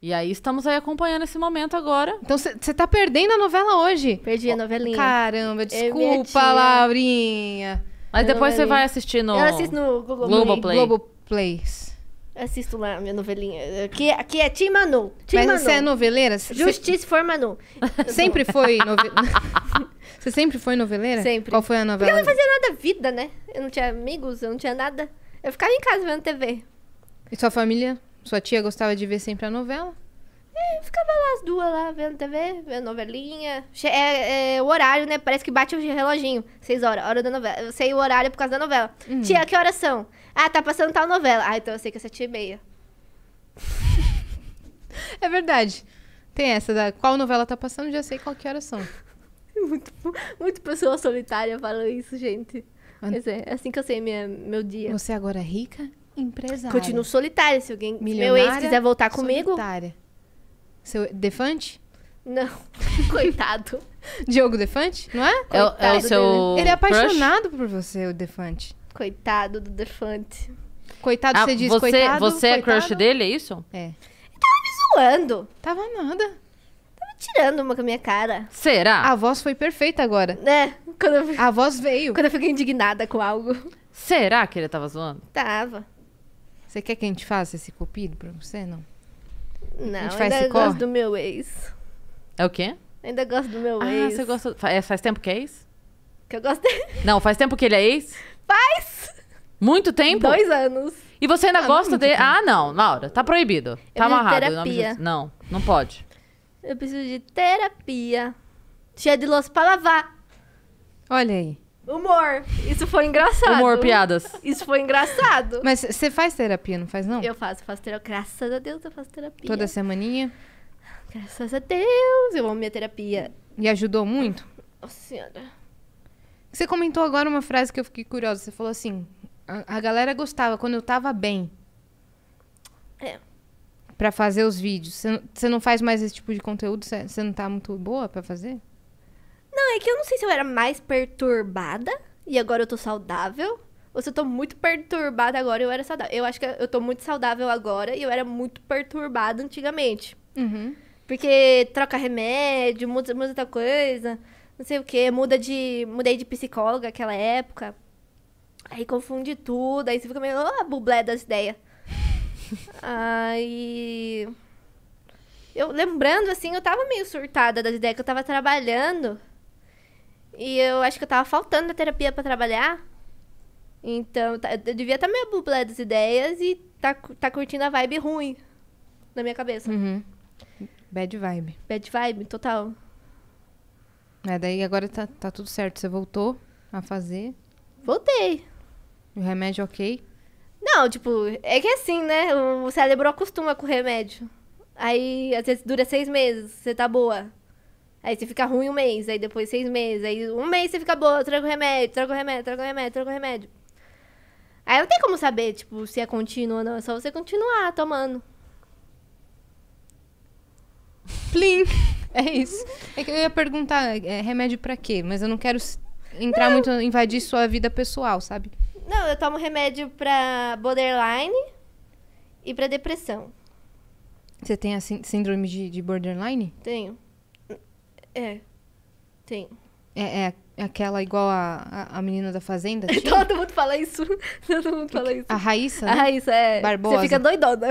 E aí estamos aí acompanhando esse momento agora. Então você tá perdendo a novela hoje? Perdi a novelinha. Caramba, desculpa, Laurinha. Mas depois você vai assistir no... Eu assisto no Google Globoplay. Globoplay. Assisto lá minha novelinha. Aqui, aqui é Tim Manu. Tim Mas Manu. você é noveleira? Justiça for Manu. Sempre foi noveleira? você sempre foi noveleira? Sempre. Qual foi a novela? Porque eu não fazia nada vida, né? Eu não tinha amigos, eu não tinha nada. Eu ficava em casa vendo TV. E sua família? Sua tia gostava de ver sempre a novela? É, ficava lá as duas lá, vendo TV, vendo novelinha. É, é, o horário, né? Parece que bate o reloginho. Seis horas, hora da novela. Eu sei o horário por causa da novela. Uhum. Tia, que horas são? Ah, tá passando tal novela. Ah, então eu sei que é sete e meia. é verdade. Tem essa da qual novela tá passando, já sei qual que horas são. muito, muito pessoa solitária falando isso, gente. An... Mas é assim que eu sei minha, meu dia. Você agora é rica? Empresária. Continuo solitária. Se alguém, meu ex quiser voltar comigo. Solitária. Seu Defante? Não. Coitado. Diogo Defante, não é? é, o é seu. Ele é apaixonado crush? por você, o Defante. Coitado do Defante. Coitado, ah, você diz você, coitado. Você coitado? é crush dele, é isso? É. Ele tava me zoando. Tava nada. Tava tirando uma com a minha cara. Será? A voz foi perfeita agora. É. Quando eu... A voz veio. Quando eu fiquei indignada com algo. Será que ele tava zoando? Tava. Você quer que a gente faça esse cupido pra você? Não. Não, ainda gosto do meu ex. É o quê? Ainda gosto do meu ah, ex. Ah, você gosta. Faz, é, faz tempo que é ex? Que eu gostei. Não, faz tempo que ele é ex? Faz! Muito tempo? Dois anos. E você ainda ah, gosta dele? Tempo. Ah, não, Laura, tá proibido. Eu tá amarrado. Terapia. De... Não, não pode. Eu preciso de terapia. Cheia de louça pra lavar. Olha aí. Humor. Isso foi engraçado. Humor, piadas. Isso foi engraçado. Mas você faz terapia, não faz não? Eu faço, faço terapia. Graças a Deus eu faço terapia. Toda semaninha? Graças a Deus, eu amo minha terapia. E ajudou muito? Nossa senhora. Você comentou agora uma frase que eu fiquei curiosa. Você falou assim, a, a galera gostava quando eu tava bem. É. Pra fazer os vídeos. Você não faz mais esse tipo de conteúdo? Você não tá muito boa pra fazer? Não, é que eu não sei se eu era mais perturbada e agora eu tô saudável. Ou se eu tô muito perturbada agora e eu era saudável. Eu acho que eu tô muito saudável agora e eu era muito perturbada antigamente. Uhum. Porque troca remédio, muda, muda outra coisa, não sei o quê. Muda de. Mudei de psicóloga naquela época. Aí confunde tudo, aí você fica meio. Oh, bublé das ideias. aí. Eu lembrando, assim, eu tava meio surtada das ideias que eu tava trabalhando. E eu acho que eu tava faltando na terapia para trabalhar. Então, tá, eu devia estar tá meio bublé das ideias e tá, tá curtindo a vibe ruim na minha cabeça. Uhum. Bad vibe. Bad vibe, total. É, daí agora tá, tá tudo certo. Você voltou a fazer? Voltei. O remédio ok? Não, tipo, é que é assim, né? O cérebro acostuma com o remédio. Aí, às vezes, dura seis meses, você tá boa. Aí você fica ruim um mês, aí depois seis meses, aí um mês você fica boa, traga o remédio, traga o remédio, traga o remédio, traga o remédio. Aí não tem como saber, tipo, se é contínuo ou não, é só você continuar tomando. Plim! É isso. É que eu ia perguntar, é, remédio pra quê? Mas eu não quero entrar não. muito, invadir sua vida pessoal, sabe? Não, eu tomo remédio pra borderline e pra depressão. Você tem a síndrome de, de borderline? Tenho. É. Tem. É, é, é aquela igual a, a, a, menina da fazenda? Assim? Todo mundo fala isso. Todo mundo fala isso. A Raíssa? Né? A Raíssa, é. Barbosa. Você fica doidona.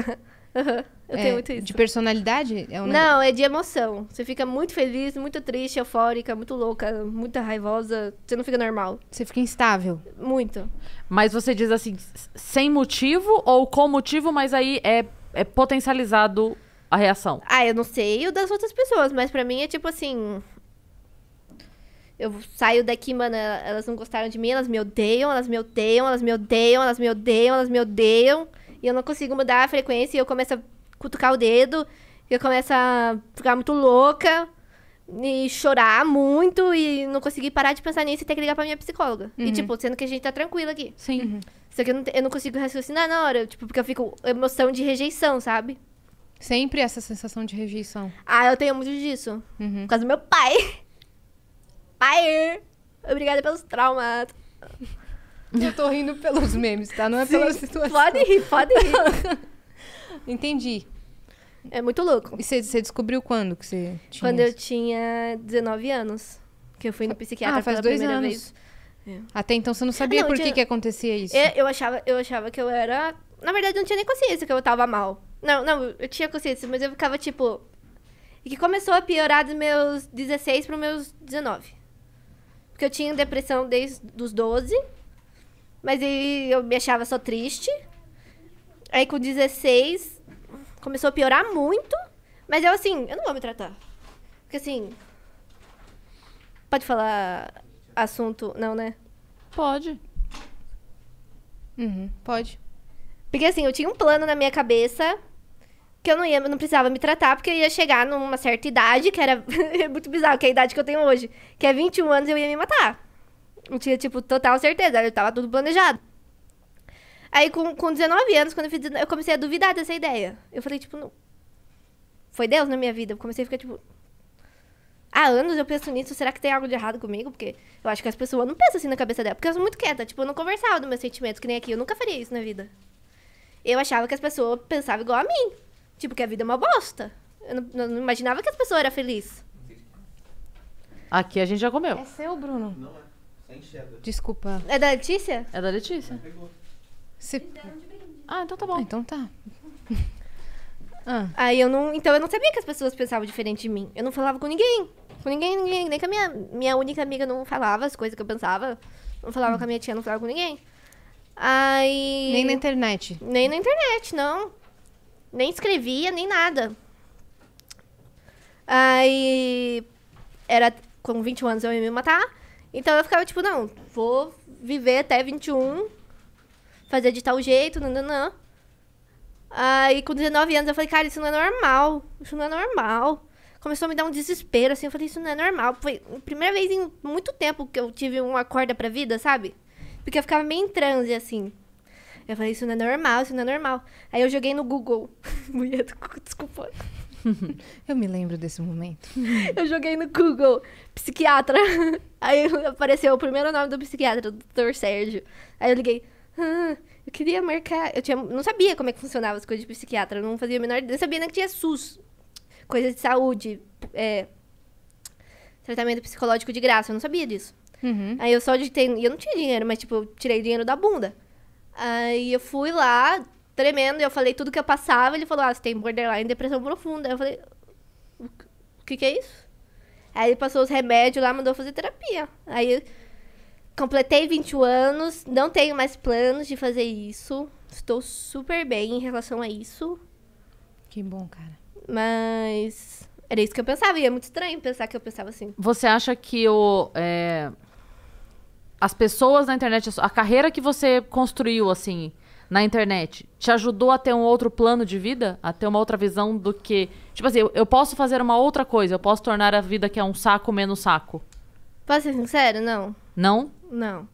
Uhum. Eu é, tenho muito isso. De personalidade? É um Não, é de emoção. Você fica muito feliz, muito triste, eufórica, muito louca, muito raivosa. Você não fica normal. Você fica instável. Muito. Mas você diz assim, sem motivo ou com motivo, mas aí é, é potencializado a reação? Ah, eu não sei o das outras pessoas, mas para mim é tipo assim. Eu saio daqui, mano, elas não gostaram de mim, elas me odeiam, elas me odeiam, elas me odeiam, elas me odeiam, elas me odeiam. E eu não consigo mudar a frequência e eu começo a cutucar o dedo, e eu começo a ficar muito louca e chorar muito e não consegui parar de pensar nisso e ter que ligar pra minha psicóloga. Uhum. E, tipo, sendo que a gente tá tranquila aqui. Sim. Uhum. Só que eu não, eu não, consigo raciocinar na hora, tipo, porque eu fico emoção de rejeição, sabe? Sempre essa sensação de rejeição. Ah, eu tenho muito disso. Uhum. Por causa do meu pai. Pai! Obrigada pelos traumas. Eu tô rindo pelos memes, tá? Não é Sim, pela situação. Pode rir, pode rir. Entendi. É muito louco. E você descobriu quando que você tinha? Quando isso? eu tinha 19 anos. Que eu fui no ah, psiquiatra ah, faz dois anos. Vez. É. Até então você não ah, sabia não, por tinha... que, que acontecia isso. Eu, eu, achava, eu achava que eu era. Na verdade, eu não tinha nem consciência que eu tava mal. Não, não, eu tinha consciência, mas eu ficava tipo. E que começou a piorar dos meus 16 para os meus 19. Porque eu tinha depressão desde os 12. Mas aí eu me achava só triste. Aí com 16 começou a piorar muito. Mas eu assim, eu não vou me tratar. Porque assim. Pode falar assunto. Não, né? Pode. Uhum, pode. Porque assim, eu tinha um plano na minha cabeça que eu não ia, não precisava me tratar, porque eu ia chegar numa certa idade, que era é muito bizarro, que é a idade que eu tenho hoje, que é 21 anos eu ia me matar. Eu tinha, tipo, total certeza, eu tava tudo planejado. Aí, com, com 19 anos, quando eu fiz, eu comecei a duvidar dessa ideia. Eu falei, tipo, não. Foi Deus na minha vida. Eu comecei a ficar, tipo. Há anos eu penso nisso, será que tem algo de errado comigo? Porque eu acho que as pessoas não pensam assim na cabeça dela, porque elas são muito quietas. Tipo, eu não conversava dos meus sentimentos, que nem aqui. Eu nunca faria isso na vida eu achava que as pessoas pensavam igual a mim. Tipo, que a vida é uma bosta. Eu não, não imaginava que as pessoas eram felizes. Aqui a gente já comeu. É seu, Bruno? Não é. Sem é enxerga. Desculpa. É da Letícia? É da Letícia. Se... Ah, então tá bom. Ah, então tá. ah. Aí eu não. Então eu não sabia que as pessoas pensavam diferente de mim. Eu não falava com ninguém. Com ninguém, ninguém. Nem com a minha, minha única amiga não falava as coisas que eu pensava. Não falava hum. com a minha tia, não falava com ninguém. Aí. Nem na internet. Nem na internet, não. Nem escrevia, nem nada. Aí. Era. Com 21 anos eu ia me matar. Então eu ficava tipo, não, vou viver até 21. Fazer de tal jeito, não, não, não. Aí com 19 anos eu falei, cara, isso não é normal. Isso não é normal. Começou a me dar um desespero, assim. Eu falei, isso não é normal. Foi a primeira vez em muito tempo que eu tive uma corda pra vida, sabe? Porque eu ficava meio em transe, assim. Eu falei, isso não é normal, isso não é normal. Aí eu joguei no Google. Mulher do Google, desculpa. Eu me lembro desse momento. Eu joguei no Google, psiquiatra. Aí apareceu o primeiro nome do psiquiatra, o Dr. Sérgio. Aí eu liguei, ah, eu queria marcar. Eu tinha, não sabia como é que funcionava as coisas de psiquiatra, eu não fazia a menor ideia. Eu sabia nem que tinha SUS, coisas de saúde, é, tratamento psicológico de graça, eu não sabia disso. Uhum. Aí eu só digitei. E eu não tinha dinheiro, mas tipo, eu tirei dinheiro da bunda. Aí eu fui lá, tremendo, e eu falei tudo que eu passava. Ele falou: Ah, você tem borderline, depressão profunda. Aí eu falei: O que, que é isso? Aí ele passou os remédios lá, mandou fazer terapia. Aí completei 21 anos, não tenho mais planos de fazer isso. Estou super bem em relação a isso. Que bom, cara. Mas era isso que eu pensava, e é muito estranho pensar que eu pensava assim. Você acha que o. É as pessoas na internet, a carreira que você construiu, assim, na internet, te ajudou a ter um outro plano de vida? A ter uma outra visão do que. Tipo assim, eu, eu posso fazer uma outra coisa, eu posso tornar a vida que é um saco menos saco. Posso ser sincero? Não. Não? Não.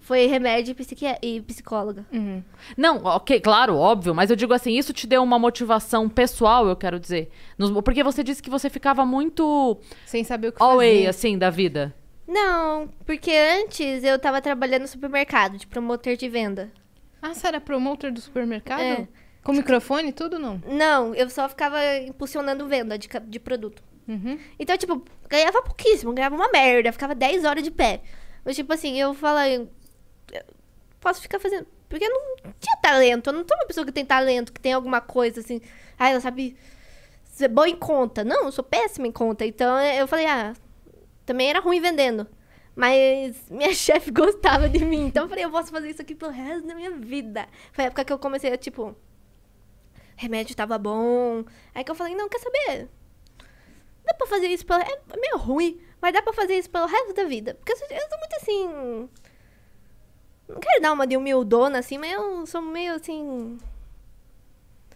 Foi remédio e, psiqui... e psicóloga. Uhum. Não, ok, claro, óbvio, mas eu digo assim, isso te deu uma motivação pessoal, eu quero dizer. Nos... Porque você disse que você ficava muito. Sem saber o que away, fazer. assim, da vida. Não, porque antes eu tava trabalhando no supermercado, de promotor de venda. Ah, você era promotor do supermercado? É. Com microfone e tudo, não? Não, eu só ficava impulsionando venda de, de produto. Uhum. Então, tipo, ganhava pouquíssimo, ganhava uma merda, ficava 10 horas de pé. Mas, tipo assim, eu falei, posso ficar fazendo. Porque eu não tinha talento, eu não sou uma pessoa que tem talento, que tem alguma coisa assim. Ah, ela sabe ser boa em conta. Não, eu sou péssima em conta. Então eu falei, ah, também era ruim vendendo. Mas minha chefe gostava de mim. Então eu falei, eu posso fazer isso aqui pelo resto da minha vida. Foi a época que eu comecei a, tipo. Remédio tava bom. Aí que eu falei, não, quer saber? Dá pra fazer isso pelo. É meio ruim, mas dá pra fazer isso pelo resto da vida. Porque eu sou, eu sou muito assim. Não quero dar uma de humildona, assim, mas eu sou meio assim.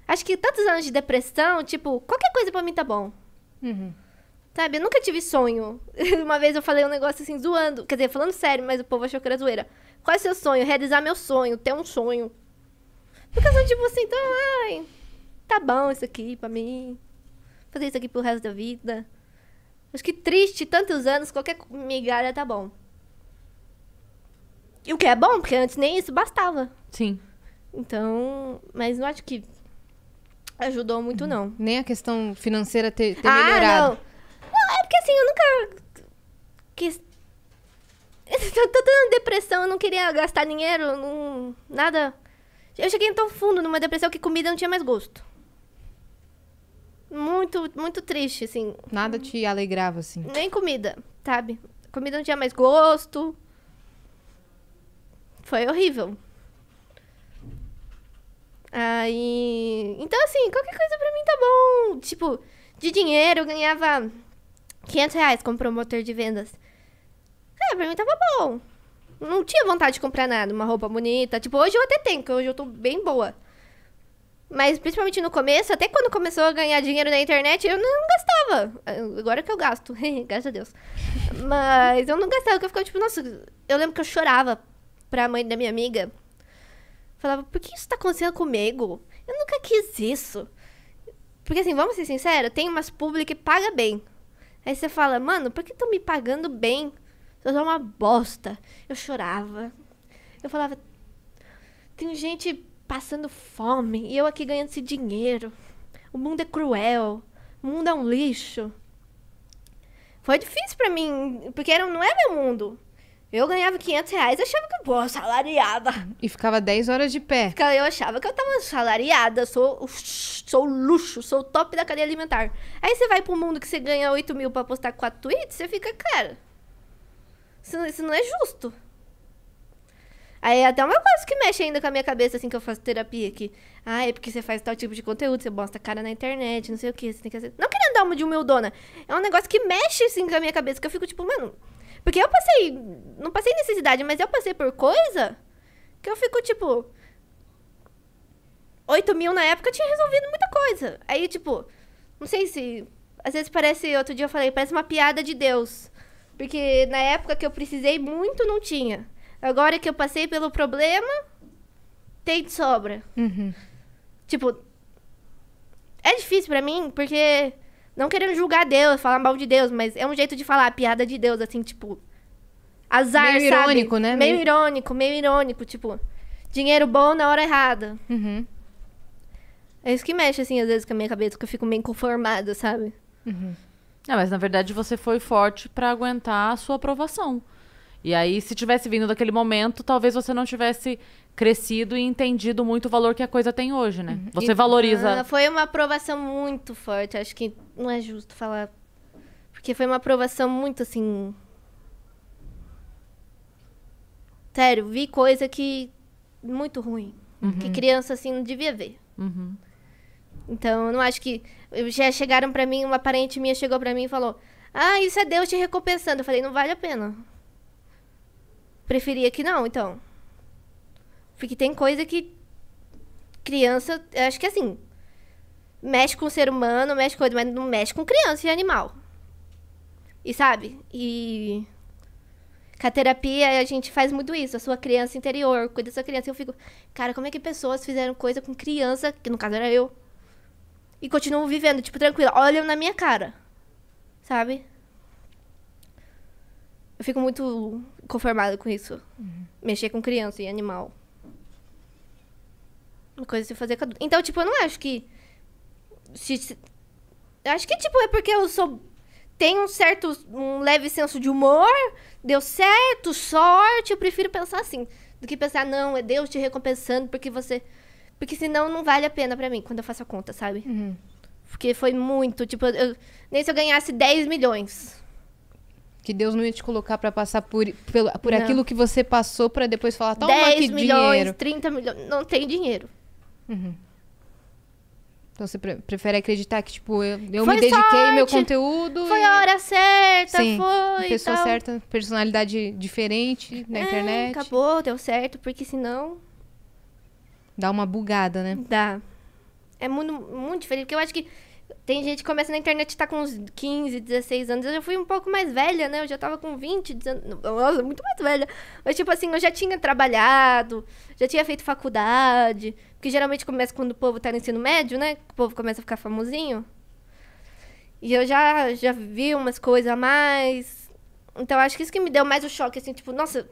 Acho que tantos anos de depressão, tipo, qualquer coisa pra mim tá bom. Uhum. Sabe, eu nunca tive sonho. Uma vez eu falei um negócio assim, zoando. Quer dizer, falando sério, mas o povo achou que era zoeira. Qual é o seu sonho? Realizar meu sonho, ter um sonho. Porque eu sou tipo assim, então, ai, tá bom isso aqui pra mim. Fazer isso aqui pro resto da vida. Acho que triste, tantos anos, qualquer migalha tá bom. E o que é bom, porque antes nem isso bastava. Sim. Então, mas não acho que ajudou muito, uhum. não. Nem a questão financeira ter, ter ah, melhorado. Não. É porque assim, eu nunca quis. Eu tô tendo depressão, eu não queria gastar dinheiro, não... nada. Eu cheguei tão fundo numa depressão que comida não tinha mais gosto. Muito, muito triste, assim. Nada te alegrava, assim. Nem comida, sabe? Comida não tinha mais gosto. Foi horrível. Aí. Então, assim, qualquer coisa pra mim tá bom. Tipo, de dinheiro eu ganhava 500 reais como promotor de vendas. É, pra mim tava bom. Não tinha vontade de comprar nada, uma roupa bonita. Tipo, hoje eu até tenho, porque hoje eu tô bem boa. Mas principalmente no começo, até quando começou a ganhar dinheiro na internet, eu não gastava. Agora que eu gasto, graças a Deus. Mas eu não gastava, porque eu ficava tipo, nossa, eu lembro que eu chorava pra mãe da minha amiga. Falava, por que isso tá acontecendo comigo? Eu nunca quis isso. Porque assim, vamos ser sinceros, tem umas publi que paga bem. Aí você fala, mano, por que estão me pagando bem? Eu sou uma bosta. Eu chorava. Eu falava, tem gente passando fome e eu aqui ganhando esse dinheiro. O mundo é cruel. O mundo é um lixo. Foi difícil para mim, porque não é meu mundo. Eu ganhava 500 reais, achava que, pô, salariada. E ficava 10 horas de pé. Eu achava que eu tava salariada, sou, sou luxo, sou top da cadeia alimentar. Aí você vai pro mundo que você ganha 8 mil pra postar 4 tweets, você fica, cara. Isso, isso não é justo. Aí é até uma coisa que mexe ainda com a minha cabeça, assim, que eu faço terapia aqui. Ah, é porque você faz tal tipo de conteúdo, você bosta cara na internet, não sei o que, você tem que Não querendo dar uma de humildona. É um negócio que mexe, assim, com a minha cabeça, que eu fico tipo, mano, porque eu passei. Não passei necessidade, mas eu passei por coisa que eu fico tipo. 8 mil na época tinha resolvido muita coisa. Aí, tipo, não sei se. Às vezes parece. Outro dia eu falei, parece uma piada de Deus. Porque na época que eu precisei muito, não tinha. Agora que eu passei pelo problema, tem de sobra. Uhum. Tipo. É difícil para mim, porque não querendo julgar Deus, falar mal de Deus, mas é um jeito de falar piada de Deus, assim, tipo. Azar, meio sabe? irônico, né? Meio, meio irônico, meio irônico, tipo. Dinheiro bom na hora errada. Uhum. É isso que mexe, assim, às vezes com a minha cabeça, que eu fico meio conformada, sabe? Uhum. Não, mas na verdade você foi forte para aguentar a sua aprovação. E aí, se tivesse vindo daquele momento, talvez você não tivesse crescido e entendido muito o valor que a coisa tem hoje, né? Uhum. Você e, valoriza. Ah, foi uma aprovação muito forte. Acho que não é justo falar. Porque foi uma aprovação muito assim. Sério, vi coisa que. muito ruim. Uhum. Que criança assim não devia ver. Uhum. Então, eu não acho que. Já chegaram para mim, uma parente minha chegou para mim e falou: Ah, isso é Deus te recompensando. Eu falei: Não vale a pena preferia que não, então. Porque tem coisa que criança, acho que assim, mexe com o ser humano, mexe com coisa, mas não mexe com criança e animal. E sabe? E com a terapia a gente faz muito isso, a sua criança interior, cuida da sua criança. E eu fico, cara, como é que pessoas fizeram coisa com criança, que no caso era eu, e continuam vivendo, tipo, tranquila, olham na minha cara, sabe? Eu fico muito conformada com isso. Uhum. Mexer com criança e animal. Uma coisa de fazer com adulto. Então, tipo, eu não acho que. Se, se, acho que, tipo, é porque eu sou. Tenho um certo. Um leve senso de humor. Deu certo, sorte. Eu prefiro pensar assim. Do que pensar, não, é Deus te recompensando porque você. Porque senão não vale a pena pra mim quando eu faço a conta, sabe? Uhum. Porque foi muito. Tipo, eu, nem se eu ganhasse 10 milhões. Que Deus não ia te colocar para passar por, por, por aquilo que você passou para depois falar, toma 10 aqui milhões, dinheiro. 30 milhões, não tem dinheiro. Uhum. Então você pre prefere acreditar que, tipo, eu, eu me dediquei sorte, meu conteúdo. Foi e... a hora certa, Sim, foi. Pessoa tal. certa, personalidade diferente na é, internet. Acabou, deu certo, porque senão. Dá uma bugada, né? Dá. É muito, muito diferente, porque eu acho que tem gente que começa na internet e tá com uns 15, 16 anos. Eu já fui um pouco mais velha, né? Eu já tava com 20, 19. Nossa, muito mais velha. Mas, tipo assim, eu já tinha trabalhado, já tinha feito faculdade. Porque geralmente começa quando o povo tá no ensino médio, né? O povo começa a ficar famosinho. E eu já, já vi umas coisas a mais. Então, acho que isso que me deu mais o choque, assim, tipo, nossa.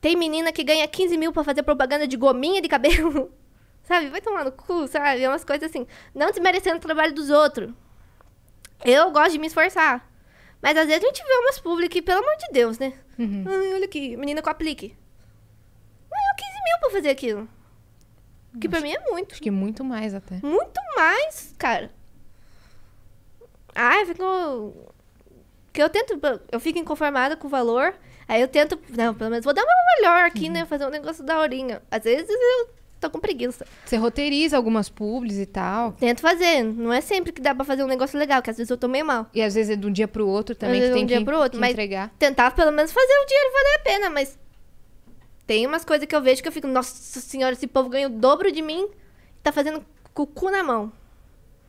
Tem menina que ganha 15 mil pra fazer propaganda de gominha de cabelo. Sabe? Vai tomar no cu, sabe? É umas coisas assim. Não desmerecendo o trabalho dos outros. Eu gosto de me esforçar. Mas às vezes a gente vê umas public, pelo amor de Deus, né? Uhum. Ai, olha aqui, menina com aplique. Mas 15 mil pra fazer aquilo. Que acho, pra mim é muito. Acho que muito mais até. Muito mais, cara. Ai, ficou. Que eu tento. Eu fico inconformada com o valor. Aí eu tento. Não, pelo menos vou dar uma melhor aqui, né? uhum. né? Fazer um negócio da horinha. Às vezes eu tô com preguiça. Você roteiriza algumas pubs e tal. Tento fazer. Não é sempre que dá pra fazer um negócio legal, que às vezes eu tô meio mal. E às vezes é de um dia pro outro também, que é tem um dia que, pro outro, que entregar. Tentar pelo menos fazer o dinheiro valer a pena, mas tem umas coisas que eu vejo que eu fico, nossa senhora, esse povo ganha o dobro de mim e tá fazendo cucu na mão.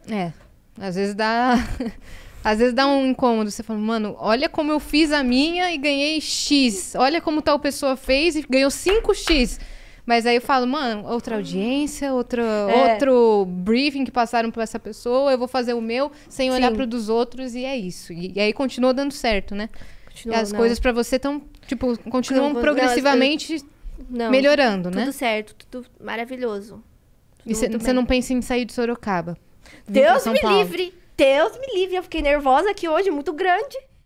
É. Às vezes dá. Às vezes dá um incômodo. Você fala, mano, olha como eu fiz a minha e ganhei X. Olha como tal pessoa fez e ganhou 5X. Mas aí eu falo, mano, outra audiência, outro, é. outro briefing que passaram pra essa pessoa, eu vou fazer o meu sem Sim. olhar pro dos outros e é isso. E, e aí continua dando certo, né? Continua, as não. coisas para você estão, tipo, continuam não, progressivamente não, melhorando, tudo né? Tudo certo, tudo maravilhoso. Tudo e você não pensa em sair de Sorocaba? Deus me livre! Deus me livre! Eu fiquei nervosa aqui hoje, muito grande.